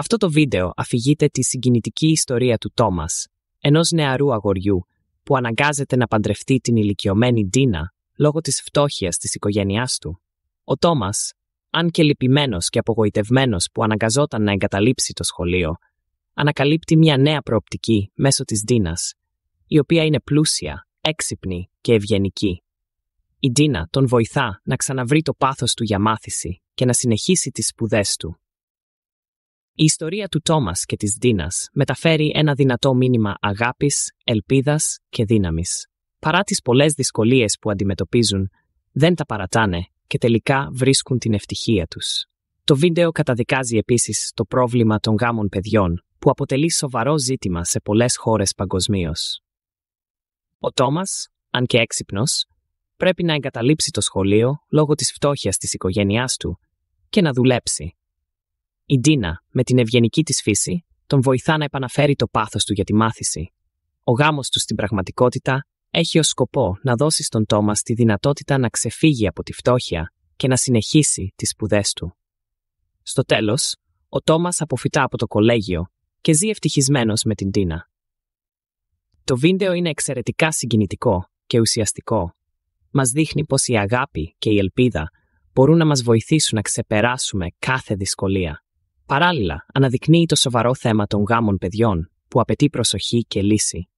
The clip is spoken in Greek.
Αυτό το βίντεο αφηγείται τη συγκινητική ιστορία του Τόμας, ενός νεαρού αγοριού που αναγκάζεται να παντρευτεί την ηλικιωμένη Ντίνα λόγω της φτώχειας της οικογένειάς του. Ο Τόμας, αν και λυπημένος και απογοητευμένος που αναγκαζόταν να εγκαταλείψει το σχολείο, ανακαλύπτει μια νέα προοπτική μέσω της Ντίνας, η οποία είναι πλούσια, έξυπνη και ευγενική. Η Ντίνα τον βοηθά να ξαναβρει το πάθος του για μάθηση και να συνεχίσει τις σπουδές του η ιστορία του Τόμας και της Δίνας μεταφέρει ένα δυνατό μήνυμα αγάπης, ελπίδας και δύναμης. Παρά τις πολλές δυσκολίες που αντιμετωπίζουν, δεν τα παρατάνε και τελικά βρίσκουν την ευτυχία τους. Το βίντεο καταδικάζει επίσης το πρόβλημα των γάμων παιδιών, που αποτελεί σοβαρό ζήτημα σε πολλές χώρες παγκοσμίως. Ο Τόμας, αν και έξυπνος, πρέπει να εγκαταλείψει το σχολείο λόγω της φτώχειας της οικογένειάς του και να δουλέψει, η Ντίνα, με την ευγενική της φύση, τον βοηθά να επαναφέρει το πάθος του για τη μάθηση. Ο γάμος του στην πραγματικότητα έχει ως σκοπό να δώσει στον τόμα τη δυνατότητα να ξεφύγει από τη φτώχεια και να συνεχίσει τις σπουδές του. Στο τέλος, ο τόμας αποφυτά από το κολέγιο και ζει ευτυχισμένος με την Ντίνα. Το βίντεο είναι εξαιρετικά συγκινητικό και ουσιαστικό. Μας δείχνει πως η αγάπη και η ελπίδα μπορούν να μας βοηθήσουν να ξεπεράσουμε κάθε δυσκολία. Παράλληλα, αναδεικνύει το σοβαρό θέμα των γάμων παιδιών, που απαιτεί προσοχή και λύση.